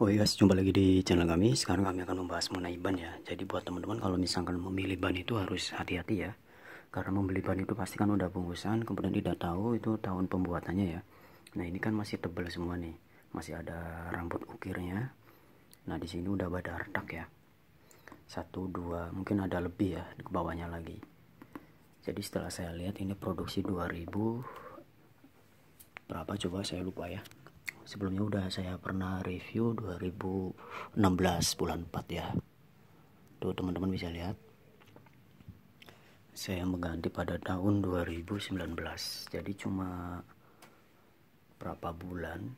Oh iya, guys, jumpa lagi di channel kami. Sekarang kami akan membahas mengenai ban ya. Jadi buat teman-teman kalau misalkan memilih ban itu harus hati-hati ya. Karena membeli ban itu pasti kan udah bungkusan, kemudian tidak tahu itu tahun pembuatannya ya. Nah ini kan masih tebal semua nih, masih ada rambut ukirnya. Nah di sini udah pada retak ya. Satu dua mungkin ada lebih ya di bawahnya lagi. Jadi setelah saya lihat ini produksi 2000 berapa coba saya lupa ya sebelumnya udah saya pernah review 2016 bulan 4 ya tuh teman-teman bisa lihat saya mengganti pada tahun 2019 jadi cuma berapa bulan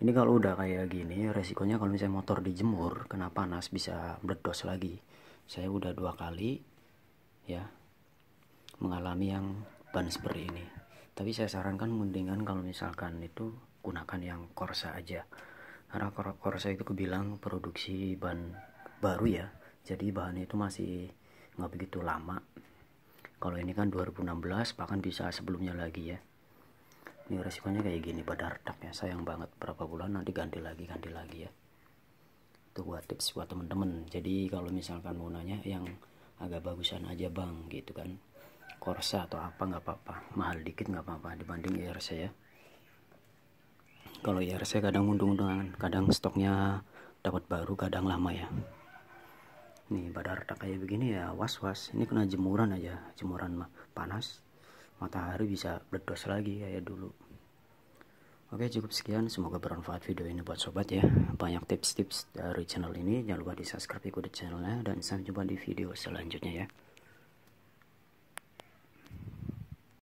ini kalau udah kayak gini resikonya kalau misalnya motor dijemur kena panas bisa meledos lagi saya udah dua kali ya mengalami yang ban seperti ini tapi saya sarankan mendingan kalau misalkan itu gunakan yang Corsa aja karena Corsa itu kebilang produksi ban baru ya jadi bahannya itu masih nggak begitu lama kalau ini kan 2016 bahkan bisa sebelumnya lagi ya ini resikonya kayak gini pada retaknya sayang banget berapa bulan nanti ganti lagi ganti lagi ya itu buat tips buat temen-temen jadi kalau misalkan mau nanya yang agak bagusan aja bang gitu kan Corsa atau apa nggak apa-apa mahal dikit nggak apa-apa dibanding ERC ya kalau ya, IRC kadang undung dengan kadang stoknya dapat baru kadang lama ya ini pada retak kayak begini ya was-was ini kena jemuran aja jemuran mah panas matahari bisa berdos lagi kayak dulu Oke cukup sekian semoga bermanfaat video ini buat sobat ya Banyak tips-tips dari channel ini Jangan lupa di subscribe ikuti channelnya Dan sampai jumpa di video selanjutnya ya